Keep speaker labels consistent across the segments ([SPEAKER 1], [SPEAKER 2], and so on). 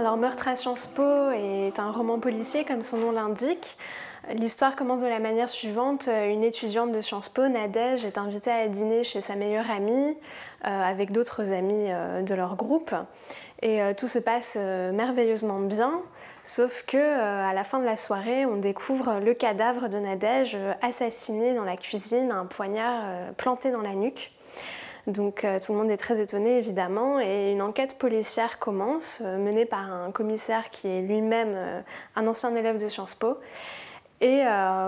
[SPEAKER 1] Alors Meurtre à Sciences Po est un roman policier comme son nom l'indique. L'histoire commence de la manière suivante. Une étudiante de Sciences Po, Nadège, est invitée à dîner chez sa meilleure amie euh, avec d'autres amis euh, de leur groupe. Et euh, tout se passe merveilleusement bien, sauf que à la fin de la soirée, on découvre le cadavre de Nadège assassiné dans la cuisine, un poignard planté dans la nuque. Donc euh, tout le monde est très étonné évidemment et une enquête policière commence, euh, menée par un commissaire qui est lui-même euh, un ancien élève de Sciences Po. Et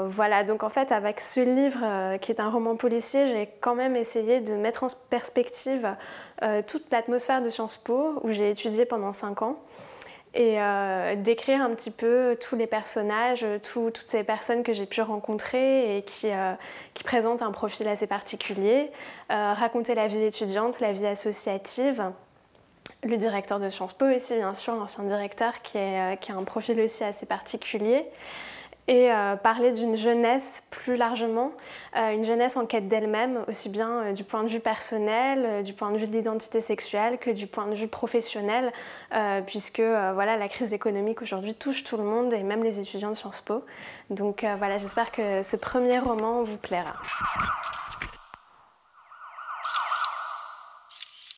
[SPEAKER 1] voilà, donc en fait avec ce livre qui est un roman policier, j'ai quand même essayé de mettre en perspective toute l'atmosphère de Sciences Po où j'ai étudié pendant 5 ans et euh, d'écrire un petit peu tous les personnages, toutes ces personnes que j'ai pu rencontrer et qui, euh, présentent un profil assez particulier, euh, raconter la vie étudiante, la vie associative. Le directeur de Sciences Po aussi, bien sûr, l'ancien directeur, qui a un profil aussi assez particulier et euh, parler d'une jeunesse plus largement, euh, une jeunesse en quête d'elle-même, aussi bien euh, du point de vue personnel, du point de vue de l'identité sexuelle que du point de vue professionnel, puisque voilà, la crise économique aujourd'hui touche tout le monde et même les étudiants de Sciences Po. Donc voilà, j'espère que ce premier roman vous plaira.